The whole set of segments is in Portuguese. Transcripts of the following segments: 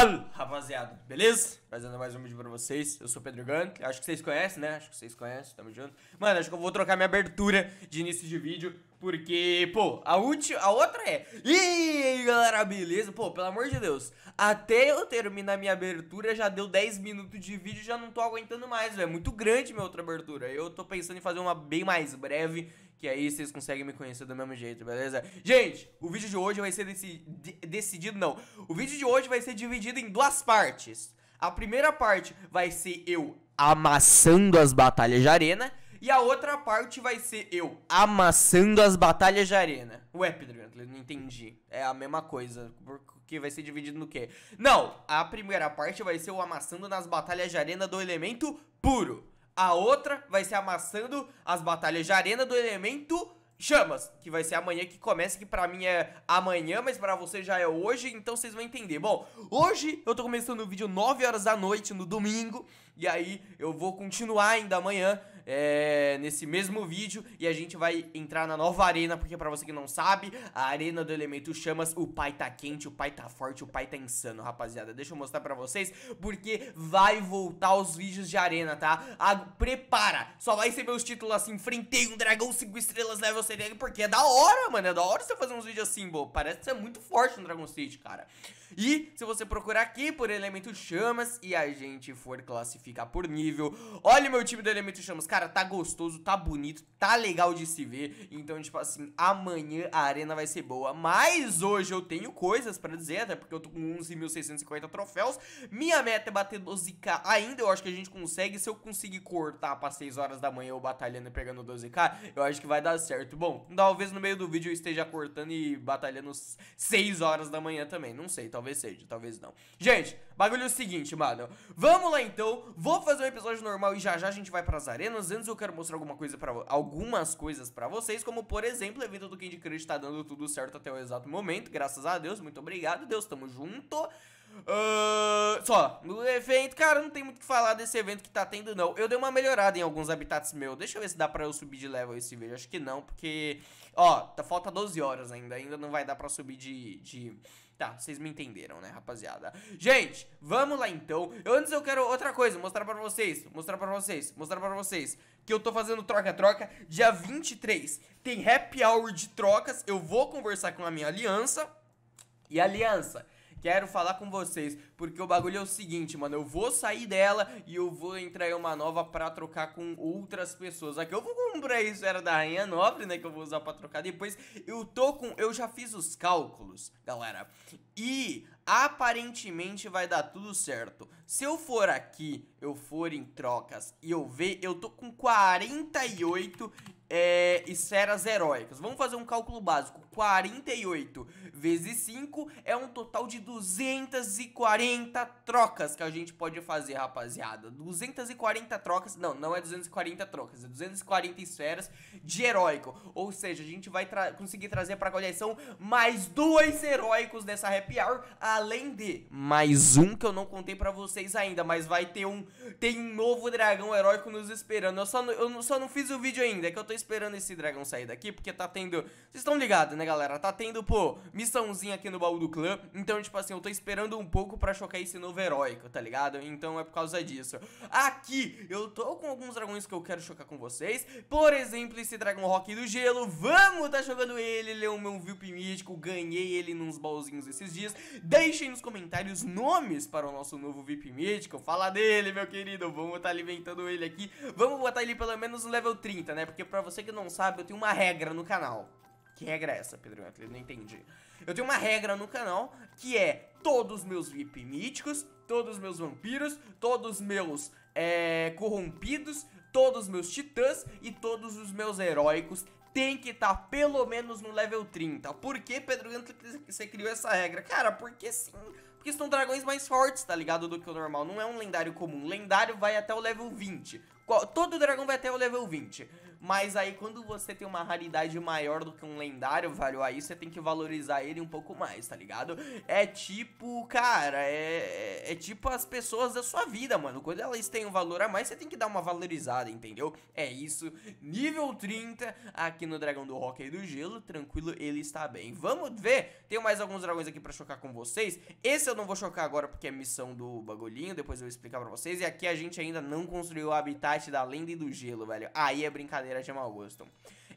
Fala, rapaziada, beleza? Fazendo mais um vídeo pra vocês, eu sou o Pedro Gant, acho que vocês conhecem, né? Acho que vocês conhecem, tamo junto. Mano, acho que eu vou trocar minha abertura de início de vídeo, porque, pô, a última, a outra é... E aí, galera, beleza? Pô, pelo amor de Deus, até eu terminar minha abertura já deu 10 minutos de vídeo, já não tô aguentando mais, velho. É muito grande minha outra abertura, eu tô pensando em fazer uma bem mais breve que aí vocês conseguem me conhecer do mesmo jeito, beleza? Gente, o vídeo de hoje vai ser deci de decidido, não. O vídeo de hoje vai ser dividido em duas partes. A primeira parte vai ser eu amassando as batalhas de arena. E a outra parte vai ser eu amassando as batalhas de arena. Ué, Pedro, não entendi. É a mesma coisa. Porque vai ser dividido no quê? Não, a primeira parte vai ser eu amassando nas batalhas de arena do elemento puro a outra vai ser amassando as batalhas de arena do elemento Chamas, que vai ser amanhã que começa, que pra mim é amanhã, mas pra você já é hoje, então vocês vão entender. Bom, hoje eu tô começando o vídeo 9 horas da noite, no domingo, e aí eu vou continuar ainda amanhã, é, nesse mesmo vídeo e a gente vai entrar na nova arena, porque para você que não sabe, a arena do elemento chamas, o pai tá quente, o pai tá forte, o pai tá insano, rapaziada. Deixa eu mostrar para vocês, porque vai voltar os vídeos de arena, tá? A, prepara, só vai receber os títulos assim, enfrentei um dragão 5 estrelas level 70, porque é da hora, mano, é da hora você fazer uns vídeos assim, bo. parece que você é muito forte no Dragon City, cara. E se você procurar aqui por elemento chamas e a gente for classificar por nível, olha o meu time do elemento chamas. Cara, tá gostoso, tá bonito, tá legal de se ver. Então, tipo assim, amanhã a arena vai ser boa. Mas hoje eu tenho coisas pra dizer, até porque eu tô com 11.650 troféus. Minha meta é bater 12k ainda. Eu acho que a gente consegue. Se eu conseguir cortar pra 6 horas da manhã eu batalhando e pegando 12k, eu acho que vai dar certo. Bom, talvez no meio do vídeo eu esteja cortando e batalhando 6 horas da manhã também. Não sei, talvez talvez seja, talvez não. Gente, bagulho é o seguinte, mano. Vamos lá então, vou fazer um episódio normal e já já a gente vai pras arenas. Antes eu quero mostrar alguma coisa pra, algumas coisas pra vocês, como por exemplo, o evento do Candy Crush tá dando tudo certo até o exato momento, graças a Deus, muito obrigado, Deus, tamo junto. Uh, só, no evento, cara, não tem muito o que falar desse evento que tá tendo, não. Eu dei uma melhorada em alguns habitats meus. Deixa eu ver se dá pra eu subir de level esse vídeo. Acho que não, porque, ó, tá, falta 12 horas ainda. Ainda não vai dar pra subir de, de Tá, vocês me entenderam, né, rapaziada? Gente, vamos lá então. Eu, antes eu quero outra coisa, mostrar pra vocês, mostrar pra vocês, mostrar pra vocês. Que eu tô fazendo troca-troca dia 23. Tem happy hour de trocas, eu vou conversar com a minha aliança. E aliança, Quero falar com vocês, porque o bagulho é o seguinte, mano. Eu vou sair dela e eu vou entrar em uma nova pra trocar com outras pessoas. Aqui eu vou comprar isso, era da Rainha Nobre, né? Que eu vou usar pra trocar depois. Eu tô com. Eu já fiz os cálculos, galera. E aparentemente vai dar tudo certo. Se eu for aqui, eu for em trocas e eu ver, eu tô com 48 é, eh, esferas heróicas. Vamos fazer um cálculo básico. 48 vezes 5 é um total de 240 trocas que a gente pode fazer, rapaziada. 240 trocas, não, não é 240 trocas, é 240 esferas de heróico. Ou seja, a gente vai tra conseguir trazer pra coleção mais dois heróicos dessa Happy Hour, além de mais um que eu não contei pra vocês ainda, mas vai ter um, tem um novo dragão heróico nos esperando. Eu só, eu só não fiz o vídeo ainda, é que eu tô esperando esse dragão sair daqui, porque tá tendo, vocês estão ligados, né? né, galera? Tá tendo, pô, missãozinha aqui no baú do clã. Então, tipo assim, eu tô esperando um pouco pra chocar esse novo heróico, tá ligado? Então é por causa disso. Aqui, eu tô com alguns dragões que eu quero chocar com vocês. Por exemplo, esse dragão rock do gelo. Vamos tá jogando ele. Ele é o meu VIP mítico. Ganhei ele nos baúzinhos esses dias. Deixem nos comentários nomes para o nosso novo VIP mítico. Fala dele, meu querido. Vamos tá alimentando ele aqui. Vamos botar ele pelo menos no level 30, né? Porque pra você que não sabe, eu tenho uma regra no canal. Que regra é essa, Pedro Eu Não entendi. Eu tenho uma regra no canal que é todos meus VIP míticos, todos meus vampiros, todos meus é, corrompidos, todos meus titãs e todos os meus heróicos tem que estar tá pelo menos no level 30. Por que, Pedro Gantle, você criou essa regra? Cara, porque sim. Porque são dragões mais fortes, tá ligado? Do que o normal. Não é um lendário comum. Lendário vai até o level 20. Todo dragão vai até o level 20. Mas aí quando você tem uma raridade maior do que um lendário, velho, aí você tem que valorizar ele um pouco mais, tá ligado? É tipo, cara, é, é, é tipo as pessoas da sua vida, mano. Quando elas têm um valor a mais, você tem que dar uma valorizada, entendeu? É isso. Nível 30 aqui no Dragão do Rock e do Gelo, tranquilo, ele está bem. Vamos ver, tenho mais alguns dragões aqui pra chocar com vocês. Esse eu não vou chocar agora porque é missão do bagulhinho, depois eu vou explicar pra vocês. E aqui a gente ainda não construiu o habitat da lenda e do gelo, velho. Aí é brincadeira brincadeira de mau gosto.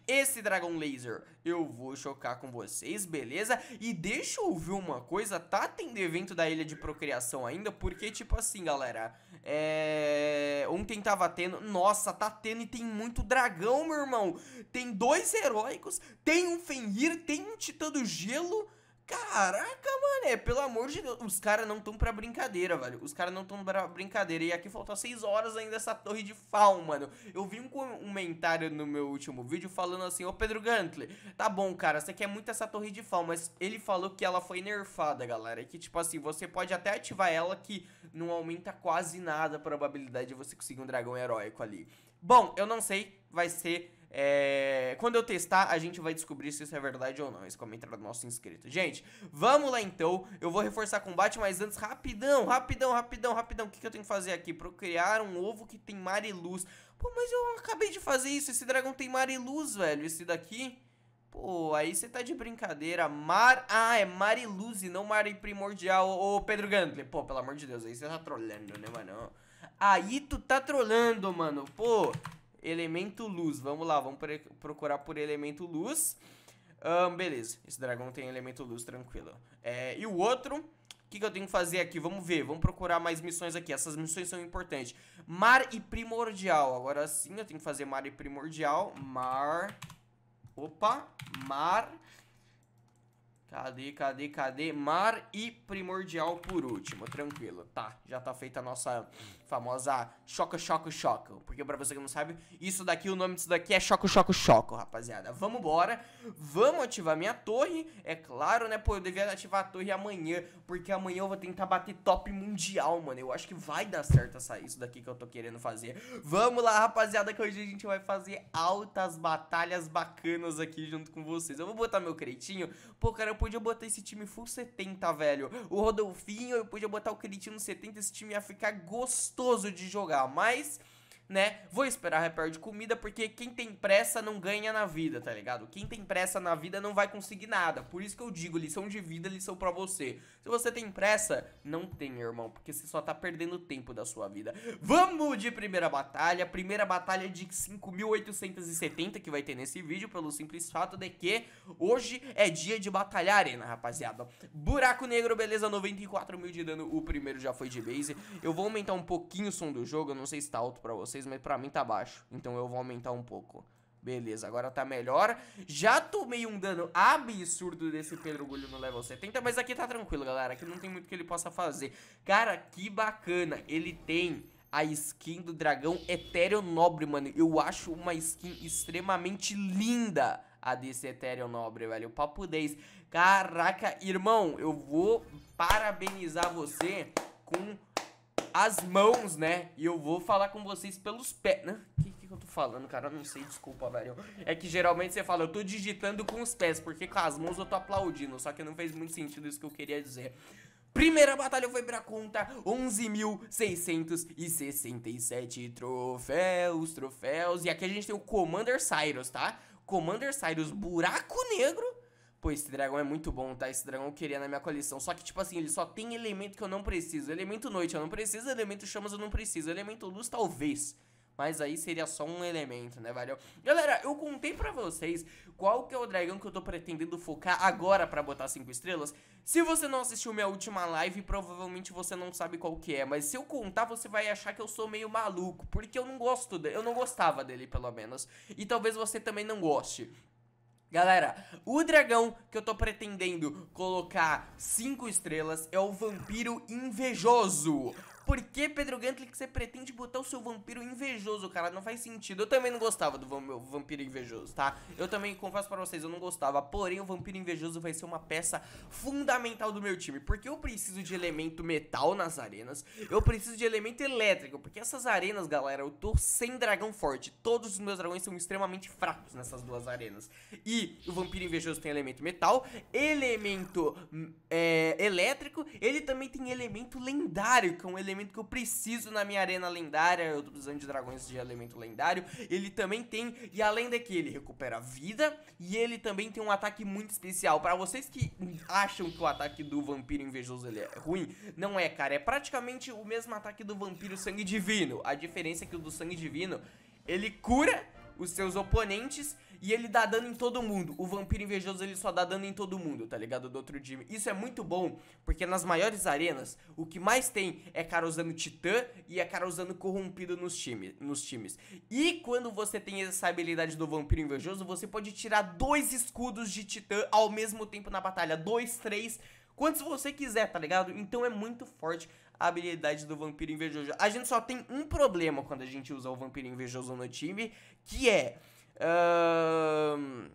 Esse Dragon Laser eu vou chocar com vocês, beleza? E deixa eu ouvir uma coisa, tá tendo evento da Ilha de Procriação ainda? Porque, tipo assim, galera, é... ontem tava tendo... Nossa, tá tendo e tem muito dragão, meu irmão! Tem dois heróicos, tem um Fenrir, tem um Titã do Gelo... Caraca, mano! É pelo amor de Deus. Os caras não estão pra brincadeira, velho. Os caras não estão pra brincadeira. E aqui faltou 6 horas ainda essa torre de fal, mano. Eu vi um comentário no meu último vídeo falando assim: Ô Pedro Gantler, tá bom, cara, você quer muito essa torre de fal, mas ele falou que ela foi nerfada, galera. E que tipo assim, você pode até ativar ela que não aumenta quase nada a probabilidade de você conseguir um dragão heróico ali. Bom, eu não sei, vai ser é, quando eu testar, a gente vai descobrir se isso é verdade ou não. Esse comentário é do nosso inscrito. Gente, vamos lá então. Eu vou reforçar combate, mas antes, rapidão, rapidão, rapidão, rapidão. O que, que eu tenho que fazer aqui? Procriar um ovo que tem mar e luz. Pô, mas eu acabei de fazer isso. Esse dragão tem mar e luz, velho. Esse daqui... Pô, aí você tá de brincadeira. Mar. Ah, é Mariluz e não e Primordial. Ô, Pedro Gantler. Pô, pelo amor de Deus, aí você tá trolando, né, mano? Aí tu tá trolando, mano. Pô, Elemento luz. Vamos lá, vamos procurar por elemento luz. Um, beleza, esse dragão tem elemento luz, tranquilo. É, e o outro, o que, que eu tenho que fazer aqui? Vamos ver, vamos procurar mais missões aqui. Essas missões são importantes. Mar e primordial. Agora sim, eu tenho que fazer mar e primordial. Mar... Opa, mar... Cadê, cadê, cadê? Mar e primordial por último, tranquilo. Tá, já tá feita a nossa famosa choca choca choca Porque pra você que não sabe, isso daqui, o nome disso daqui é choca choca choca rapaziada. Vamos embora, vamos ativar minha torre. É claro, né, pô, eu devia ativar a torre amanhã, porque amanhã eu vou tentar bater top mundial, mano. Eu acho que vai dar certo essa, isso daqui que eu tô querendo fazer. Vamos lá, rapaziada, que hoje a gente vai fazer altas batalhas bacanas aqui junto com vocês. Eu vou botar meu creitinho. Pô, cara, eu podia botar esse time full 70, velho. O Rodolfinho, eu podia botar o creitinho no 70, esse time ia ficar gostoso gostoso de jogar, mas né? Vou esperar reparo de comida, porque quem tem pressa não ganha na vida, tá ligado? Quem tem pressa na vida não vai conseguir nada. Por isso que eu digo, lição de vida, lição para você. Se você tem pressa, não tem, irmão, porque você só tá perdendo tempo da sua vida. Vamos de primeira batalha. Primeira batalha de 5.870 que vai ter nesse vídeo, pelo simples fato de que hoje é dia de batalhar arena, rapaziada. Buraco negro, beleza, 94 mil de dano. O primeiro já foi de base. Eu vou aumentar um pouquinho o som do jogo, eu não sei se tá alto pra você vocês, mas pra mim tá baixo. Então eu vou aumentar um pouco. Beleza, agora tá melhor. Já tomei um dano absurdo desse pedregulho no level 70, mas aqui tá tranquilo, galera. Aqui não tem muito que ele possa fazer. Cara, que bacana. Ele tem a skin do dragão etéreo nobre, mano. Eu acho uma skin extremamente linda a desse etéreo nobre, velho. O papo 10. Caraca, irmão, eu vou parabenizar você com as mãos, né? E eu vou falar com vocês pelos pés, né? que, que eu tô falando, cara? Eu não sei, desculpa, velho. É que geralmente você fala, eu tô digitando com os pés, porque com as mãos eu tô aplaudindo. Só que não fez muito sentido isso que eu queria dizer. Primeira batalha foi pra conta 11.667 troféus, troféus. E aqui a gente tem o Commander Cyrus, tá? Commander Cyrus, buraco negro pô, esse dragão é muito bom, tá? Esse dragão eu queria na minha coleção. Só que, tipo assim, ele só tem elemento que eu não preciso. Elemento noite eu não preciso, elemento chamas eu não preciso, elemento luz talvez. Mas aí seria só um elemento, né, valeu? Galera, eu contei pra vocês qual que é o dragão que eu tô pretendendo focar agora pra botar 5 estrelas. Se você não assistiu minha última live, provavelmente você não sabe qual que é. Mas se eu contar, você vai achar que eu sou meio maluco, porque eu não gosto dele. Eu não gostava dele, pelo menos. E talvez você também não goste. Galera, o dragão que eu tô pretendendo colocar 5 estrelas é o Vampiro Invejoso por que, Pedro Gantli, que você pretende botar o seu vampiro invejoso, cara? Não faz sentido. Eu também não gostava do vampiro invejoso, tá? Eu também confesso pra vocês, eu não gostava. Porém, o vampiro invejoso vai ser uma peça fundamental do meu time. Porque eu preciso de elemento metal nas arenas. Eu preciso de elemento elétrico. Porque essas arenas, galera, eu tô sem dragão forte. Todos os meus dragões são extremamente fracos nessas duas arenas. E o vampiro invejoso tem elemento metal, elemento hum, é, elétrico. Ele também tem elemento lendário, que é um elemento elemento que eu preciso na minha arena lendária. Eu tô precisando de dragões de elemento lendário. Ele também tem, e além daqui, ele recupera vida. E ele também tem um ataque muito especial. Pra vocês que acham que o ataque do vampiro invejoso ele é ruim, não é, cara. É praticamente o mesmo ataque do vampiro sangue divino. A diferença é que o do sangue divino, ele cura os seus oponentes e ele dá dano em todo mundo. O Vampiro Invejoso ele só dá dano em todo mundo, tá ligado? Do outro time. Isso é muito bom, porque nas maiores arenas, o que mais tem é cara usando Titã e é cara usando Corrompido nos, time, nos times. E quando você tem essa habilidade do Vampiro Invejoso, você pode tirar dois escudos de Titã ao mesmo tempo na batalha. Dois, três... Quantos você quiser, tá ligado? Então é muito forte a habilidade do Vampiro Invejoso. A gente só tem um problema quando a gente usa o Vampiro Invejoso no time, que é Um,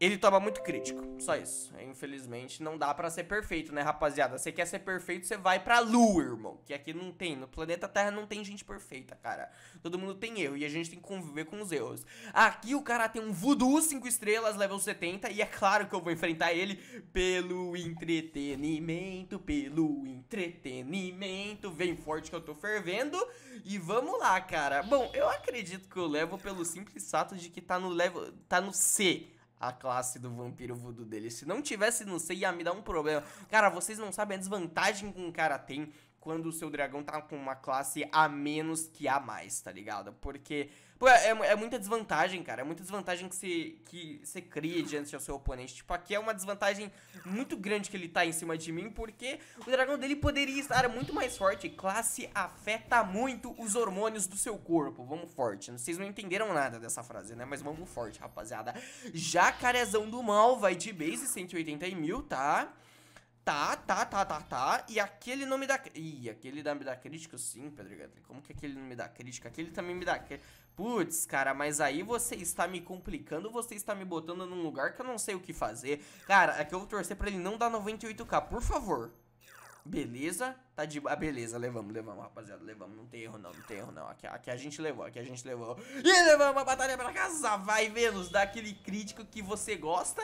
Ele toma muito crítico, só isso. Infelizmente, não dá para ser perfeito, né, rapaziada? Você quer ser perfeito, você vai pra lua, irmão. Que aqui não tem, no planeta Terra não tem gente perfeita, cara. Todo mundo tem erro e a gente tem que conviver com os erros. Aqui o cara tem um voodoo 5 estrelas, level 70, e é claro que eu vou enfrentar ele pelo entretenimento, pelo entretenimento. Vem forte que eu tô fervendo e vamos lá, cara. Bom, eu acredito que eu levo pelo simples fato de que tá no level, tá no C a classe do vampiro voodoo dele. Se não tivesse, não sei, ia me dar um problema. Cara, vocês não sabem a desvantagem que um cara tem quando o seu dragão tá com uma classe a menos que a mais, tá ligado? Porque, pô, é, é muita desvantagem, cara. É muita desvantagem que você que cê cria diante do seu oponente. Tipo, aqui é uma desvantagem muito grande que ele tá em cima de mim, porque o dragão dele poderia estar muito mais forte. Classe afeta muito os hormônios do seu corpo. Vamos forte. Vocês não entenderam nada dessa frase, né? Mas vamos forte, rapaziada. Jacarezão do mal vai de base 180 mil, tá? Tá, tá, tá, tá, tá. E aquele não me dá... Ih, aquele não me dá crítica? Sim, Pedro Gatlin. Como que aquele não me dá crítica? Aquele também me dá... Putz, cara, mas aí você está me complicando, você está me botando num lugar que eu não sei o que fazer. Cara, aqui é eu vou torcer pra ele não dar 98k, por favor. Beleza, tá de... Ah, beleza, levamos, levamos, rapaziada, levamos, não tem erro não, não tem erro não, aqui, aqui a gente levou, aqui a gente levou E levamos a batalha pra casa, vai Vênus, dá aquele crítico que você gosta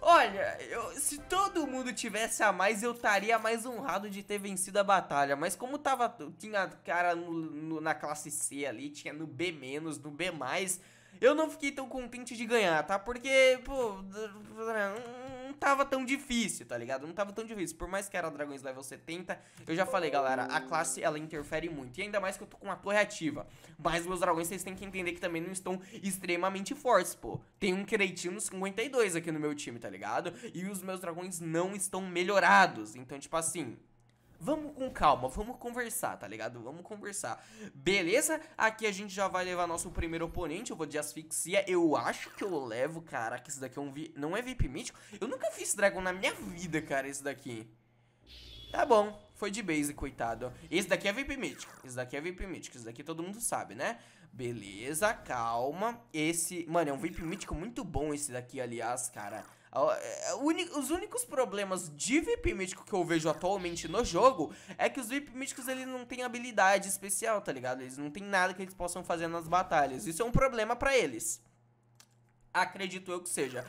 Olha, eu, se todo mundo tivesse a mais, eu estaria mais honrado de ter vencido a batalha. Mas como tava, tinha cara no, no, na classe C ali, tinha no B-, no B+, eu não fiquei tão contente de ganhar, tá? Porque, pô tava tão difícil, tá ligado? Não tava tão difícil. Por mais que era Dragões level 70, eu já falei, galera, a classe ela interfere muito. E ainda mais que eu tô com uma torre ativa. Mas meus dragões, vocês têm que entender que também não estão extremamente fortes, pô. Tem um Cretino 52 aqui no meu time, tá ligado? E os meus dragões não estão melhorados. Então, tipo assim, Vamos com calma, vamos conversar, tá ligado? Vamos conversar. Beleza? Aqui a gente já vai levar nosso primeiro oponente. Eu vou de asfixia. Eu acho que eu levo, cara. Que esse daqui é um vi... não é VIP mítico. Eu nunca fiz dragão na minha vida, cara, esse daqui. Tá bom, foi de base, coitado. Esse daqui é VIP mítico. Esse daqui é VIP mítico. Esse daqui todo mundo sabe, né? Beleza, calma. Esse... Mano, é um VIP mítico muito bom esse daqui, aliás, cara. É, os únicos problemas de VIP mítico que eu vejo atualmente no jogo é que os VIP míticos eles não têm habilidade especial, tá ligado? Eles não têm nada que eles possam fazer nas batalhas. Isso é um problema pra eles. Acredito eu que seja.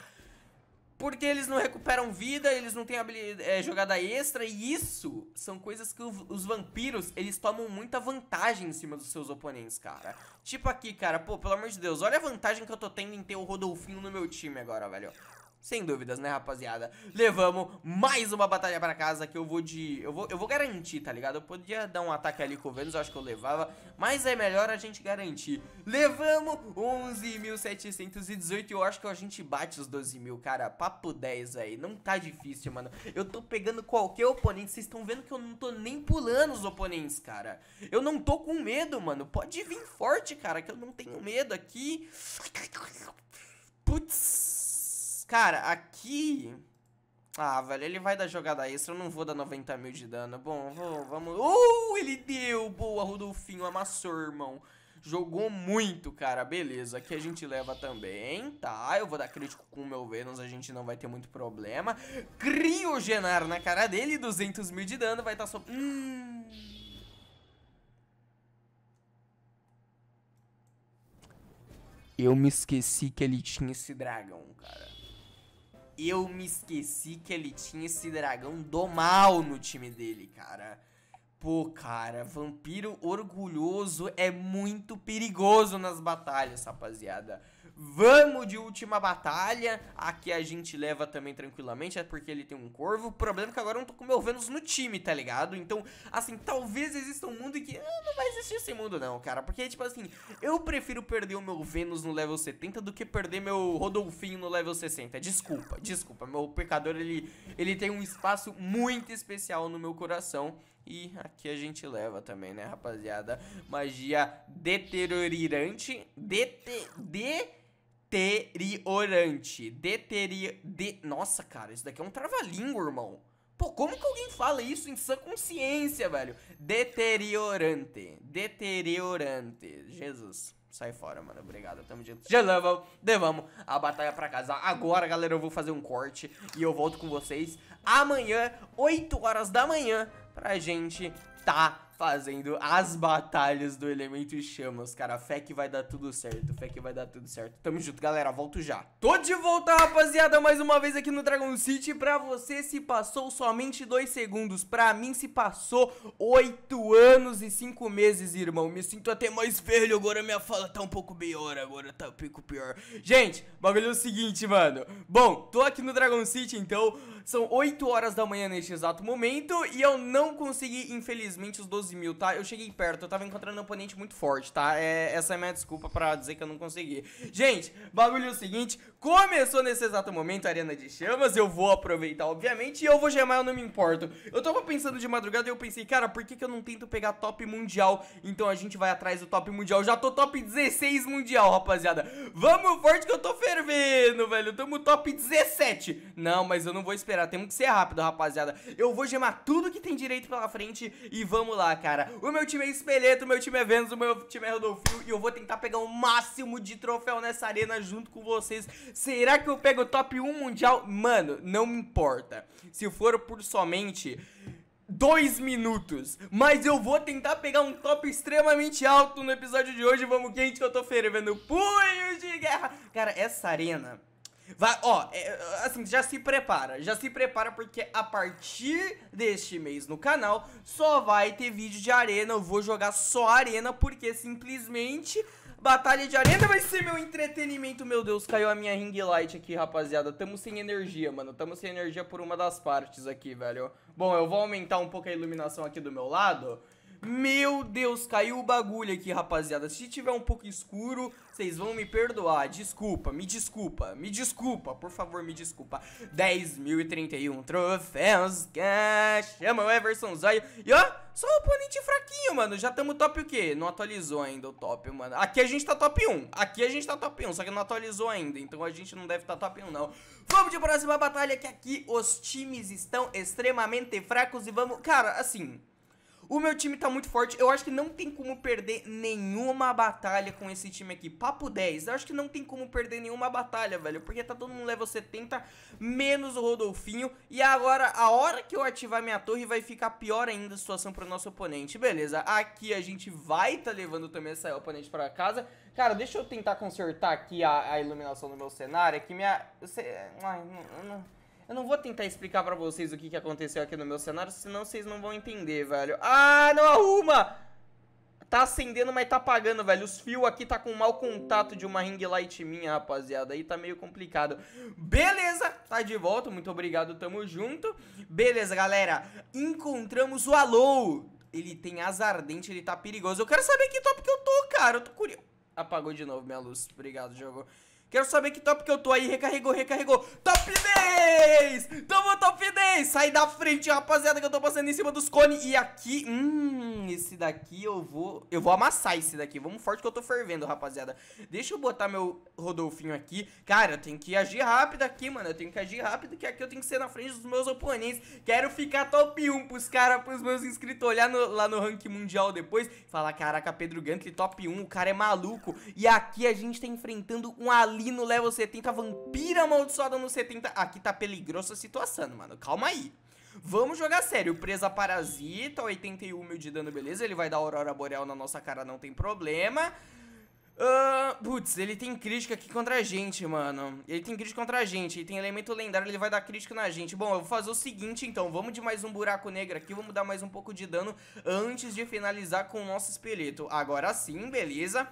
Porque eles não recuperam vida, eles não têm é, jogada extra, e isso são coisas que os vampiros, eles tomam muita vantagem em cima dos seus oponentes, cara. Tipo aqui, cara, pô, pelo amor de Deus, olha a vantagem que eu tô tendo em ter o Rodolfinho no meu time agora, velho. Sem dúvidas, né, rapaziada? Levamos mais uma batalha pra casa que eu vou de... Eu vou, eu vou garantir, tá ligado? Eu podia dar um ataque ali com o Vênus, eu acho que eu levava. Mas é melhor a gente garantir. Levamos 11.718 e eu acho que a gente bate os 12.000, mil, cara. Papo 10 aí. Não tá difícil, mano. Eu tô pegando qualquer oponente. Vocês estão vendo que eu não tô nem pulando os oponentes, cara. Eu não tô com medo, mano. Pode vir forte, cara, que eu não tenho medo aqui. Putz. Cara, aqui... Ah, velho, ele vai dar jogada extra, eu não vou dar 90 mil de dano. Bom, vou, vamos... Uh, ele deu! Boa, Rodolfinho, amassou, irmão. Jogou muito, cara, beleza. Aqui a gente leva também, tá? Eu vou dar crítico com o meu Venus, a gente não vai ter muito problema. Criogenar na cara dele, 200 mil de dano, vai estar tá so... Hum... Eu me esqueci que ele tinha esse dragão, cara eu me esqueci que ele tinha esse dragão do mal no time dele, cara. Pô, cara, vampiro orgulhoso é muito perigoso nas batalhas, rapaziada. Vamos de última batalha. Aqui a gente leva também tranquilamente, é porque ele tem um corvo. O problema é que agora eu não tô com o meu Vênus no time, tá ligado? Então, assim, talvez exista um mundo em que... Ah, não vai existir esse mundo não, cara. Porque, tipo assim, eu prefiro perder o meu Vênus no level 70 do que perder meu Rodolfinho no level 60. Desculpa, desculpa. Meu pecador, ele, ele tem um espaço muito especial no meu coração. E aqui a gente leva também, né, rapaziada? Magia deteriorante. Dete... De deteriorante. Deteri... De... Nossa, cara, isso daqui é um trava-língua, irmão. Pô, como que alguém fala isso em sã consciência, velho? Deteriorante. Deteriorante. Jesus. Sai fora, mano. Obrigado. Tamo junto. Já levamos, levamos a batalha pra casa. Agora, galera, eu vou fazer um corte e eu volto com vocês amanhã, 8 horas da manhã, pra gente tá fazendo as batalhas do Elemento Chamas, cara. Fé que vai dar tudo certo, fé que vai dar tudo certo. Tamo junto, galera, volto já. Tô de volta, rapaziada, mais uma vez aqui no Dragon City. Pra você se passou somente dois segundos, pra mim se passou oito anos e cinco meses, irmão. Me sinto até mais velho, agora minha fala tá um pouco pior, agora tá um pouco pior. Gente, bagulho é o seguinte, mano. Bom, tô aqui no Dragon City, então, são oito horas da manhã neste exato momento e eu não consegui, infelizmente, os 12 12 mil, tá? Eu cheguei perto, eu tava encontrando um oponente muito forte, tá? É, essa é minha desculpa pra dizer que eu não consegui. Gente, bagulho é o seguinte, começou nesse exato momento a Arena de Chamas, eu vou aproveitar, obviamente, e eu vou gemar, eu não me importo. Eu tava pensando de madrugada e eu pensei, cara, por que, que eu não tento pegar top mundial? Então a gente vai atrás do top mundial, já tô top 16 mundial, rapaziada. Vamos forte que eu tô fervendo, velho, tamo top 17. Não, mas eu não vou esperar, temos que ser rápido, rapaziada. Eu vou gemar tudo que tem direito pela frente e vamos lá cara. O meu time é espeleto, o meu time é Vênus, o meu time é rodolfo e eu vou tentar pegar o máximo de troféu nessa arena junto com vocês. Será que eu pego o top 1 mundial? Mano, não me importa. Se for por somente dois minutos. Mas eu vou tentar pegar um top extremamente alto no episódio de hoje. Vamos quente que eu tô fervendo punhos de guerra. Cara, essa arena Vai, ó, é, é, assim, já se prepara, já se prepara porque a partir deste mês no canal só vai ter vídeo de arena, eu vou jogar só arena porque simplesmente batalha de arena vai ser meu entretenimento, meu Deus, caiu a minha ring light aqui, rapaziada, tamo sem energia, mano, tamo sem energia por uma das partes aqui, velho. Bom, eu vou aumentar um pouco a iluminação aqui do meu lado, meu Deus, caiu o bagulho aqui, rapaziada. Se tiver um pouco escuro, vocês vão me perdoar. Desculpa, me desculpa, me desculpa. Por favor, me desculpa. 10.031 troféus. Chama é, o Everson Zóio. E ó, só o oponente fraquinho, mano. Já tamo top o quê? Não atualizou ainda o top, mano. Aqui a gente tá top 1. Aqui a gente tá top 1, só que não atualizou ainda. Então a gente não deve tá top 1, não. Vamos de próxima batalha, que aqui os times estão extremamente fracos e vamos... Cara, assim... O meu time tá muito forte. Eu acho que não tem como perder nenhuma batalha com esse time aqui. Papo 10. Eu acho que não tem como perder nenhuma batalha, velho. Porque tá todo mundo level 70, menos o Rodolfinho. E agora, a hora que eu ativar minha torre, vai ficar pior ainda a situação pro nosso oponente. Beleza, aqui a gente vai tá levando também esse oponente pra casa. Cara, deixa eu tentar consertar aqui a, a iluminação do meu cenário. É que minha... Você... É, ai, não... não eu não vou tentar explicar pra vocês o que, que aconteceu aqui no meu cenário, senão vocês não vão entender, velho. Ah, não arruma! Tá acendendo, mas tá apagando, velho. Os fios aqui tá com mau contato de uma ring light minha, rapaziada. Aí tá meio complicado. Beleza, tá de volta. Muito obrigado, tamo junto. Beleza, galera. Encontramos o Alô. Ele tem azar ardente, ele tá perigoso. Eu quero saber que top que eu tô, cara. Eu tô curioso. Apagou de novo minha luz. Obrigado, jogo. Quero saber que top que eu tô aí. Recarregou, recarregou. Top 10! Tamo top 10! Sai da frente, rapaziada, que eu tô passando em cima dos cones. E aqui, hum, esse daqui eu vou... Eu vou amassar esse daqui. Vamos forte que eu tô fervendo, rapaziada. Deixa eu botar meu Rodolfinho aqui. Cara, eu tenho que agir rápido aqui, mano. Eu tenho que agir rápido, que aqui eu tenho que ser na frente dos meus oponentes. Quero ficar top 1 pros caras, pros meus inscritos olhar no, lá no ranking mundial depois e falar, caraca, Pedro Gantry top 1, o cara é maluco. E aqui a gente tá enfrentando um ali ali no level 70, vampira amaldiçoada no 70. Aqui tá peligrosa a situação, mano. Calma aí. Vamos jogar sério. Presa Parasita, 81 mil de dano, beleza. Ele vai dar Aurora Boreal na nossa cara, não tem problema. Uh, putz, ele tem crítica aqui contra a gente, mano. Ele tem crítica contra a gente, ele tem elemento lendário, ele vai dar crítica na gente. Bom, eu vou fazer o seguinte, então. Vamos de mais um buraco negro aqui, vamos dar mais um pouco de dano antes de finalizar com o nosso esqueleto. Agora sim, beleza. Beleza.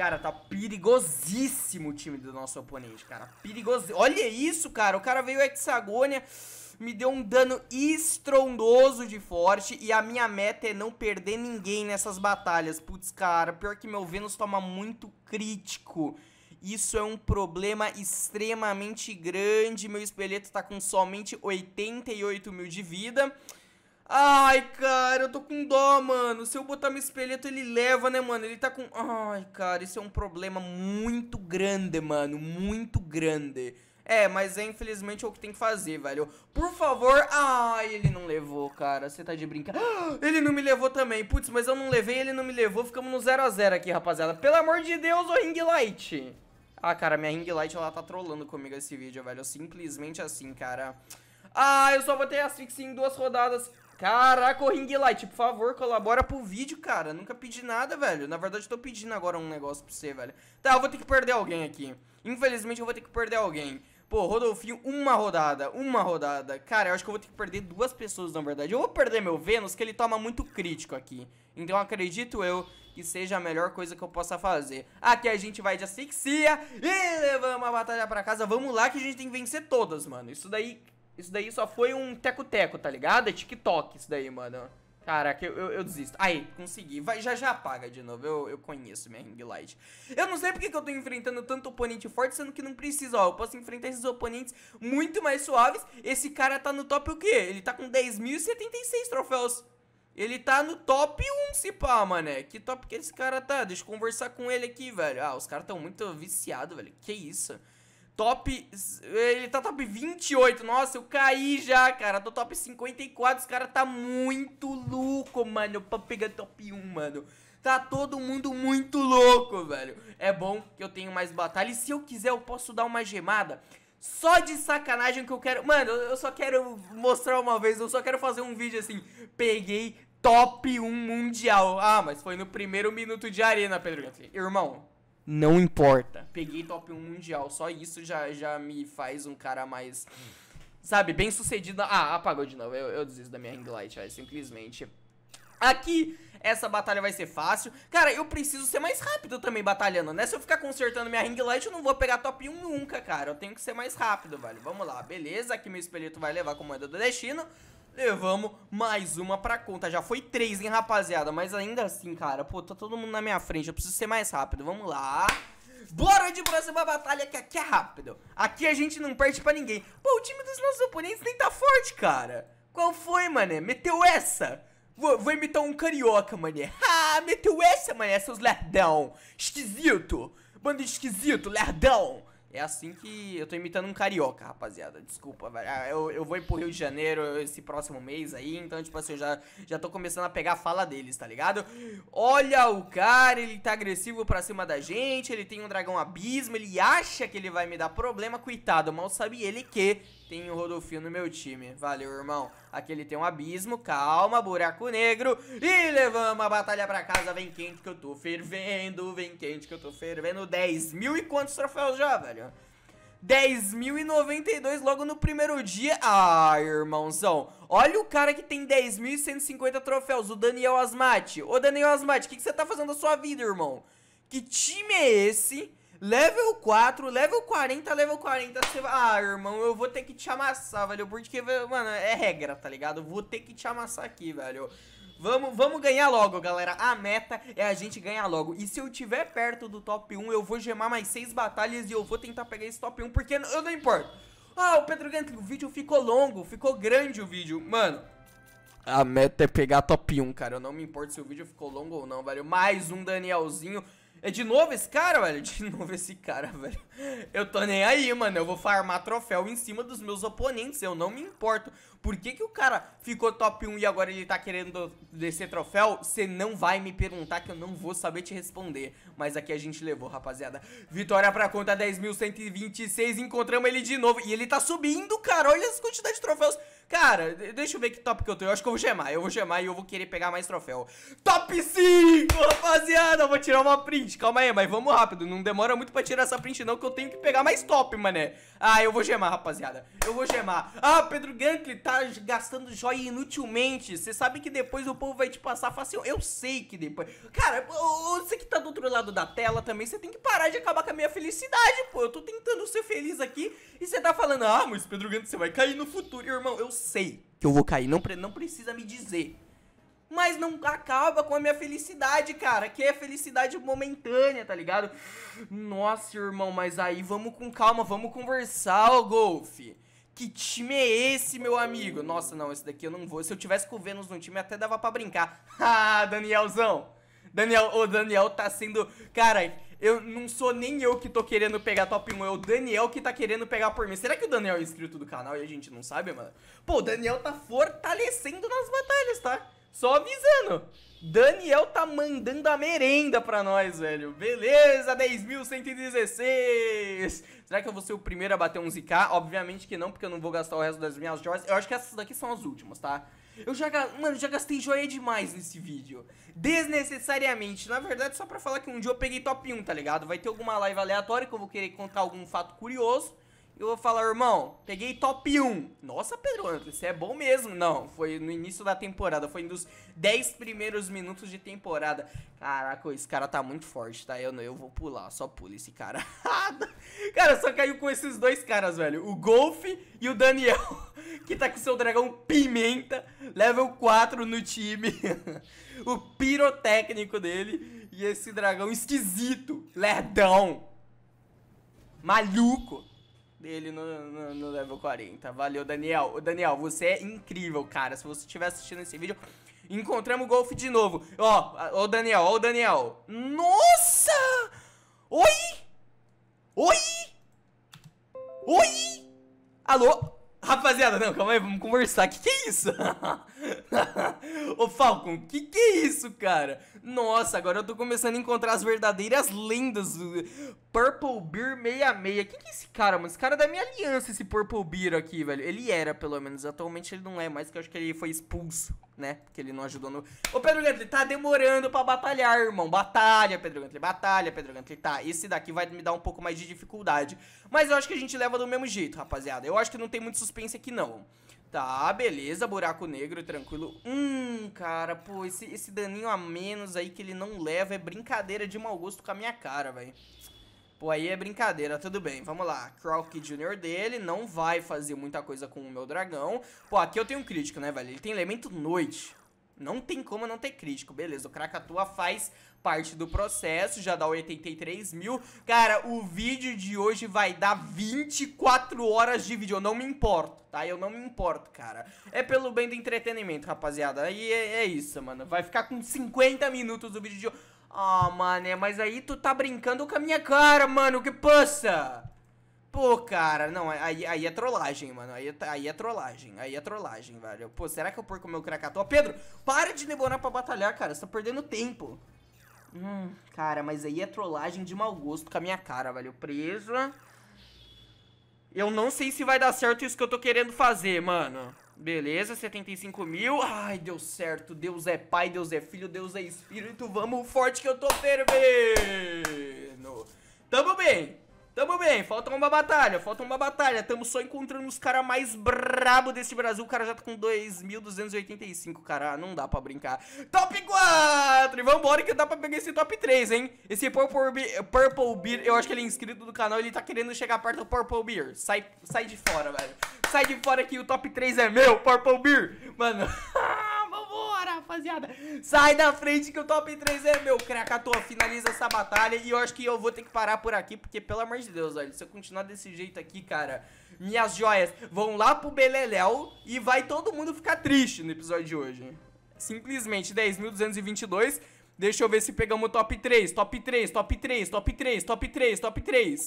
Cara, tá perigosíssimo o time do nosso oponente, cara. Perigoso. Olha isso, cara. O cara veio hexagônia, me deu um dano estrondoso de forte. E a minha meta é não perder ninguém nessas batalhas. Putz, cara, pior que meu Vênus toma muito crítico. Isso é um problema extremamente grande. Meu espelheto tá com somente 88 mil de vida. Ai, cara, eu tô com dó, mano. Se eu botar meu espelheto, ele leva, né, mano? Ele tá com... Ai, cara, isso é um problema muito grande, mano. Muito grande. É, mas é infelizmente é o que tem que fazer, velho. Por favor... Ai, ele não levou, cara. Você tá de brincadeira. ele não me levou também. Putz, mas eu não levei, ele não me levou. Ficamos no 0x0 zero, zero aqui, rapaziada. Pelo amor de Deus, ô Ring Light. Ah, cara, minha Ring Light, ela tá trolando comigo esse vídeo, velho. Simplesmente assim, cara. Ah, eu só botei a Asfixia em duas rodadas. Caraca, o Ring Light, por favor, colabora pro vídeo, cara. Nunca pedi nada, velho. Na verdade, eu tô pedindo agora um negócio pra você, velho. Tá, eu vou ter que perder alguém aqui. Infelizmente, eu vou ter que perder alguém. Pô, Rodolfinho, uma rodada, uma rodada. Cara, eu acho que eu vou ter que perder duas pessoas, na verdade. Eu vou perder meu Vênus, que ele toma muito crítico aqui. Então, acredito eu que seja a melhor coisa que eu possa fazer. Aqui a gente vai de asfixia e levamos a batalha pra casa. Vamos lá que a gente tem que vencer todas, mano. Isso daí, isso daí só foi um teco-teco, tá ligado? É TikTok isso daí, mano. Caraca, eu, eu, eu, desisto. Aí, consegui. Vai, já já apaga de novo. Eu, eu conheço minha ring light. Eu não sei porque que eu tô enfrentando tanto oponente forte, sendo que não precisa, ó. Eu posso enfrentar esses oponentes muito mais suaves. Esse cara tá no top o quê? Ele tá com 10.076 troféus. Ele tá no top 1, se pá, mané. Que top que esse cara tá? Deixa eu conversar com ele aqui, velho. Ah, os caras tão muito viciados, velho. Que isso? Top... Ele tá top 28. Nossa, eu caí já, cara. Tô top 54. Os cara tá muito louco, mano. Pra pegar top 1, mano. Tá todo mundo muito louco, velho. É bom que eu tenho mais batalha. E se eu quiser, eu posso dar uma gemada. Só de sacanagem que eu quero... Mano, eu só quero mostrar uma vez. Eu só quero fazer um vídeo assim. Peguei top 1 mundial. Ah, mas foi no primeiro minuto de arena, Pedro Irmão, não importa. Peguei top 1 mundial, só isso já, já me faz um cara mais. Sabe, bem sucedido. Ah, apagou de novo. Eu, eu desisto da minha ring light, aí, simplesmente. Aqui, essa batalha vai ser fácil. Cara, eu preciso ser mais rápido também batalhando, né? Se eu ficar consertando minha ring light, eu não vou pegar top 1 nunca, cara. Eu tenho que ser mais rápido, velho. Vamos lá, beleza. Aqui meu espelhito vai levar com moeda do destino. Levamos mais uma pra conta. Já foi três, hein, rapaziada? Mas ainda assim, cara, pô, tá todo mundo na minha frente. Eu preciso ser mais rápido. Vamos lá. Bora de próxima batalha, que aqui é rápido. Aqui a gente não perde pra ninguém. Pô, o time dos nossos oponentes nem tá forte, cara. Qual foi, mané? Meteu essa? Vou, vou imitar um carioca, mané. Ah, meteu essa, mané, seus lerdão. Esquisito. Bando esquisito, lerdão. É assim que eu tô imitando um carioca, rapaziada. Desculpa, velho. Ah, eu, eu vou ir pro Rio de Janeiro esse próximo mês aí, então, tipo assim, eu já, já tô começando a pegar a fala deles, tá ligado? Olha o cara, ele tá agressivo pra cima da gente, ele tem um dragão abismo, ele acha que ele vai me dar problema, coitado. Mal sabe ele que tenho o Rodolfinho no meu time. Valeu, irmão. Aqui ele tem um abismo. Calma, buraco negro. E levamos a batalha pra casa. Vem quente que eu tô fervendo. Vem quente que eu tô fervendo. 10 mil e quantos troféus já, velho? 10.092 logo no primeiro dia. Ah, irmãozão. Olha o cara que tem 10.150 troféus, o Daniel Asmati. Ô, Daniel Asmati, o que, que você tá fazendo da sua vida, irmão? Que time é esse Level 4, level 40, level 40, você vai... Ah, irmão, eu vou ter que te amassar, velho, porque, mano, é regra, tá ligado? Eu vou ter que te amassar aqui, velho. Vamos, vamos ganhar logo, galera. A meta é a gente ganhar logo. E se eu tiver perto do top 1, eu vou gemar mais 6 batalhas e eu vou tentar pegar esse top 1, porque eu não importo. Ah, o Pedro Gantli, o vídeo ficou longo, ficou grande o vídeo. Mano, a meta é pegar top 1, cara. Eu não me importo se o vídeo ficou longo ou não, velho. Mais um Danielzinho. É de novo esse cara, velho? É de novo esse cara, velho. Eu tô nem aí, mano. Eu vou farmar troféu em cima dos meus oponentes. Eu não me importo. Por que, que o cara ficou top 1 e agora ele tá querendo descer troféu? Você não vai me perguntar que eu não vou saber te responder. Mas aqui a gente levou, rapaziada. Vitória pra conta 10.126. Encontramos ele de novo. E ele tá subindo, cara. Olha as quantidades de troféus. Cara, deixa eu ver que top que eu tô. Eu acho que eu vou chamar. Eu vou chamar e eu vou querer pegar mais troféu. Top 5, rapaziada. Eu vou tirar uma print. Calma aí, mas vamos rápido. Não demora muito pra tirar essa print não, que eu tenho que pegar mais top, mané. Ah, eu vou gemar, rapaziada. Eu vou gemar. Ah, Pedro Gankli tá gastando joia inutilmente. Você sabe que depois o povo vai te passar fácil. Eu sei que depois. Cara, você que tá do outro lado da tela também, você tem que parar de acabar com a minha felicidade, pô. Eu tô tentando ser feliz aqui e você tá falando, ah, mas Pedro Gankli, você vai cair no futuro. Irmão, eu sei que eu vou cair. Não, pre não precisa me dizer mas não acaba com a minha felicidade, cara, que é felicidade momentânea, tá ligado? Nossa, irmão, mas aí vamos com calma, vamos conversar, ô Golf. Que time é esse, meu amigo? Nossa, não, esse daqui eu não vou. Se eu tivesse com o Vênus no time, até dava para brincar. ah, Danielzão. Daniel, o Daniel tá sendo... Cara, eu não sou nem eu que tô querendo pegar top 1, é o Daniel que tá querendo pegar por mim. Será que o Daniel é inscrito do canal e a gente não sabe, mano? Pô, o Daniel tá fortalecendo nas batalhas, tá? Só avisando. Daniel tá mandando a merenda pra nós, velho. Beleza, 10.116. Será que eu vou ser o primeiro a bater 11k? Obviamente que não, porque eu não vou gastar o resto das minhas joias. Eu acho que essas daqui são as últimas, tá? Eu já, mano, já gastei joia demais nesse vídeo. Desnecessariamente. Na verdade, só pra falar que um dia eu peguei top 1, tá ligado? Vai ter alguma live aleatória que eu vou querer contar algum fato curioso eu vou falar, irmão, peguei top 1. Nossa, Pedro, você é bom mesmo. Não, foi no início da temporada, foi nos 10 primeiros minutos de temporada. Caraca, esse cara tá muito forte, tá? Eu não, eu vou pular, só pula esse cara. cara, só caiu com esses dois caras, velho. O Golf e o Daniel, que tá com seu dragão pimenta, level 4 no time. o pirotécnico dele e esse dragão esquisito, lerdão. Maluco dele no, no, no, level 40. Valeu, Daniel. Daniel, você é incrível, cara. Se você estiver assistindo esse vídeo, encontramos o golfe de novo. Ó, ó o Daniel, ó o Daniel. Nossa! Oi! Oi! Oi! Alô? Rapaziada, não, calma aí, vamos conversar. Que que é isso? Ô Falcon, que que é isso, cara? Nossa, agora eu tô começando a encontrar as verdadeiras lendas do Purple Beer 66. Que que é esse cara, mano? Esse cara é da minha aliança, esse Purple Beer aqui, velho. Ele era, pelo menos. Atualmente ele não é mais, que eu acho que ele foi expulso, né? Porque ele não ajudou no... Ô Pedro Gantley, tá demorando pra batalhar, irmão. Batalha, Pedro Gantley. batalha, Pedro Gantley. Tá, esse daqui vai me dar um pouco mais de dificuldade. Mas eu acho que a gente leva do mesmo jeito, rapaziada. Eu acho que não tem muito suspense aqui, não. Tá, beleza, buraco negro, tranquilo. Hum, cara, pô, esse, esse daninho a menos aí que ele não leva é brincadeira de mau gosto com a minha cara, velho. Pô, aí é brincadeira, tudo bem, vamos lá. Croc Jr. dele não vai fazer muita coisa com o meu dragão. Pô, aqui eu tenho um crítico, né, velho? Ele tem elemento noite. Não tem como não ter crítico, beleza. O Krakatua faz parte do processo, já dá 83 mil. Cara, o vídeo de hoje vai dar 24 horas de vídeo, eu não me importo, tá? Eu não me importo, cara. É pelo bem do entretenimento, rapaziada. Aí é, é isso, mano. Vai ficar com 50 minutos o vídeo de hoje. Ah, oh, mané, mas aí tu tá brincando com a minha cara, mano, que passa? Pô, cara, não, aí, aí é trollagem, mano, aí, aí é trollagem, aí é trollagem, velho. Pô, será que eu perco meu Krakatoa? Pedro, para de demorar pra batalhar, cara, você tá perdendo tempo. Hum, cara, mas aí é trollagem de mau gosto com a minha cara, velho. Presa. Eu não sei se vai dar certo isso que eu tô querendo fazer, mano. Beleza, 75 mil. Ai, deu certo. Deus é pai, Deus é filho, Deus é espírito. Vamos forte que eu tô fervendo. Tamo bem. Tamo bem, falta uma batalha, falta uma batalha. Tamo só encontrando os caras mais brabo desse Brasil. O cara já tá com 2.285, cara. Não dá pra brincar. Top 4! E vambora que dá pra pegar esse top 3, hein? Esse Purple, Be Purple Beer, eu acho que ele é inscrito do canal. Ele tá querendo chegar perto do Purple Beer. Sai, sai de fora, velho. Sai de fora que o top 3 é meu, Purple Beer. Mano... rapaziada. Sai da frente que o top 3 é meu. Krakatoa finaliza essa batalha e eu acho que eu vou ter que parar por aqui, porque pelo amor de Deus, olha, se eu continuar desse jeito aqui, cara, minhas joias vão lá pro Beleléu e vai todo mundo ficar triste no episódio de hoje. Simplesmente 10.222. Deixa eu ver se pegamos o top 3, top 3, top 3, top 3, top 3, top 3.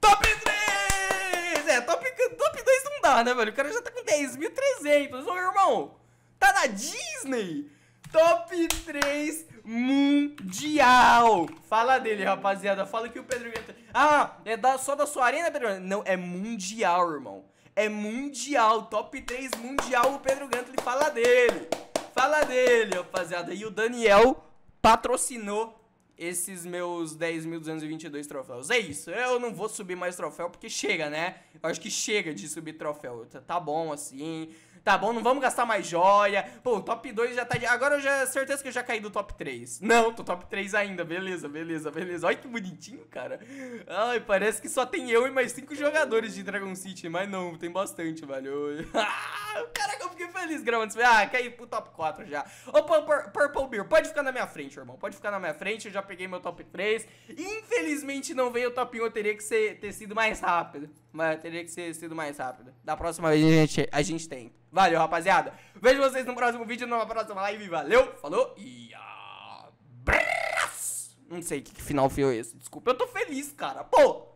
Top 3! É, top, top 2 não dá, né, velho? O cara já tá com 10.300. Ô, irmão, Tá na Disney! Top 3 mundial! Fala dele, rapaziada. Fala que o Pedro Guetta... Ah, é da, só da sua arena, Pedro? Não, é mundial, irmão. É mundial, top 3 mundial. O Pedro Gantley fala dele. Fala dele, rapaziada. E o Daniel patrocinou esses meus 10.222 troféus. É isso, eu não vou subir mais troféu porque chega, né? Eu acho que chega de subir troféu. Tá bom assim tá bom? Não vamos gastar mais joia. Pô, o top 2 já tá de... Agora eu já certeza que eu já caí do top 3. Não, tô top 3 ainda. Beleza, beleza, beleza. Olha que bonitinho, cara. Ai, parece que só tem eu e mais 5 jogadores de Dragon City, mas não, tem bastante, velho. Caraca, eu fiquei feliz gravando isso. Ah, caí pro top 4 já. Opa, Purple Beer, pode ficar na minha frente, irmão. Pode ficar na minha frente, eu já peguei meu top 3. Infelizmente não veio o top 1, eu teria que ser, ter sido mais rápido mas teria que ser sido mais rápido. Da próxima vez a gente, a gente tem. Valeu, rapaziada. Vejo vocês no próximo vídeo, numa próxima live. Valeu, falou e abraço! Não sei que, que final foi esse. Desculpa, eu tô feliz, cara. Pô!